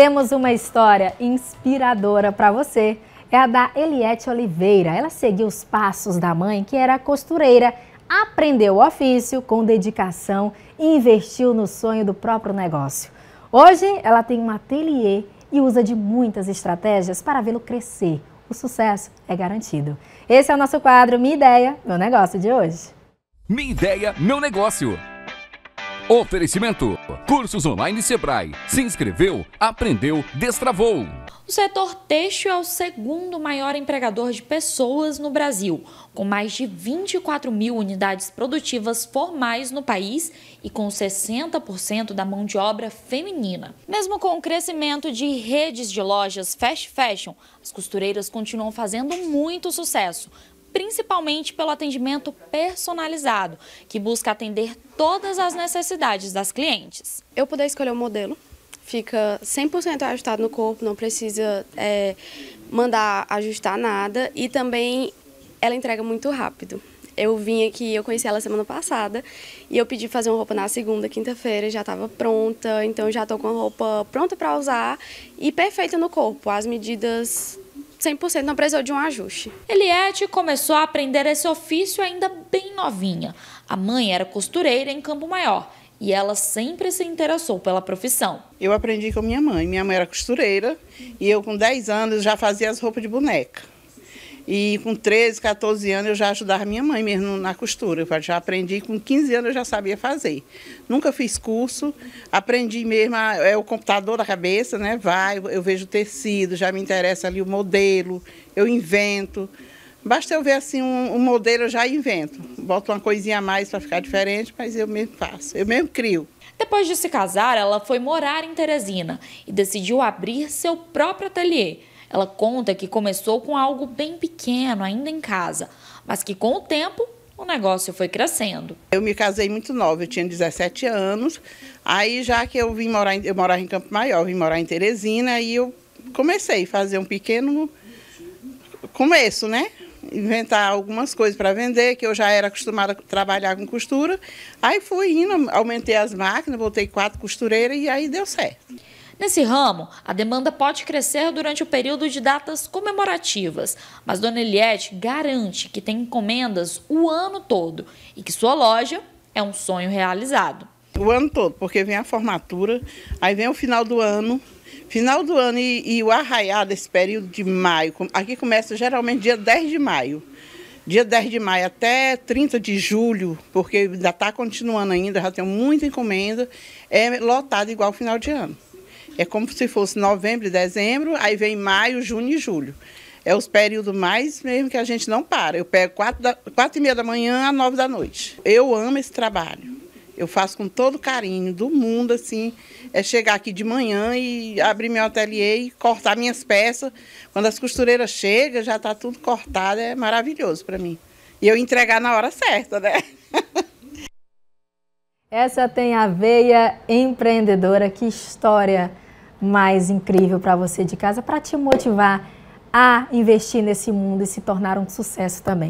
Temos uma história inspiradora para você. É a da Eliette Oliveira. Ela seguiu os passos da mãe, que era costureira, aprendeu o ofício com dedicação e investiu no sonho do próprio negócio. Hoje, ela tem um ateliê e usa de muitas estratégias para vê-lo crescer. O sucesso é garantido. Esse é o nosso quadro Minha Ideia, Meu Negócio de hoje. Minha Ideia, Meu Negócio. Oferecimento: Cursos online Sebrae. Se inscreveu, aprendeu, destravou. O setor têxtil é o segundo maior empregador de pessoas no Brasil, com mais de 24 mil unidades produtivas formais no país e com 60% da mão de obra feminina. Mesmo com o crescimento de redes de lojas fast fashion, as costureiras continuam fazendo muito sucesso, principalmente pelo atendimento personalizado, que busca atender todas as necessidades das clientes. Eu puder escolher o modelo, fica 100% ajustado no corpo, não precisa é, mandar ajustar nada e também ela entrega muito rápido. Eu vim aqui, eu conheci ela semana passada e eu pedi fazer uma roupa na segunda, quinta-feira, já estava pronta, então já estou com a roupa pronta para usar e perfeita no corpo. As medidas 100%, não precisou de um ajuste. Eliette começou a aprender esse ofício ainda bem novinha. A mãe era costureira em Campo Maior e ela sempre se interessou pela profissão. Eu aprendi com minha mãe. Minha mãe era costureira e eu, com 10 anos, já fazia as roupas de boneca. E com 13, 14 anos eu já ajudava minha mãe mesmo na costura. Eu já aprendi, com 15 anos eu já sabia fazer. Nunca fiz curso, aprendi mesmo, é o computador da cabeça, né? Vai, eu vejo o tecido, já me interessa ali o modelo, eu invento. Basta eu ver assim um, um modelo, eu já invento. Boto uma coisinha a mais para ficar diferente, mas eu mesmo faço, eu mesmo crio. Depois de se casar, ela foi morar em Teresina e decidiu abrir seu próprio ateliê ela conta que começou com algo bem pequeno, ainda em casa, mas que com o tempo o negócio foi crescendo. Eu me casei muito nova, eu tinha 17 anos. Aí já que eu vim morar, em, eu morava em Campo Maior, vim morar em Teresina e eu comecei a fazer um pequeno começo, né? Inventar algumas coisas para vender, que eu já era acostumada a trabalhar com costura. Aí fui indo, aumentei as máquinas, voltei quatro costureiras e aí deu certo. Nesse ramo, a demanda pode crescer durante o período de datas comemorativas, mas Dona Eliette garante que tem encomendas o ano todo e que sua loja é um sonho realizado. O ano todo, porque vem a formatura, aí vem o final do ano, final do ano e, e o arraial desse período de maio. Aqui começa geralmente dia 10 de maio. Dia 10 de maio até 30 de julho, porque ainda está continuando ainda, já tem muita encomenda, é lotado igual final de ano. É como se fosse novembro e dezembro, aí vem maio, junho e julho. É os períodos mais mesmo que a gente não para. Eu pego quatro, da, quatro e meia da manhã a nove da noite. Eu amo esse trabalho. Eu faço com todo carinho do mundo, assim. É chegar aqui de manhã e abrir meu ateliê e cortar minhas peças. Quando as costureiras chegam, já está tudo cortado. É maravilhoso para mim. E eu entregar na hora certa, né? Essa tem a veia empreendedora. Que história! mais incrível para você de casa para te motivar a investir nesse mundo e se tornar um sucesso também.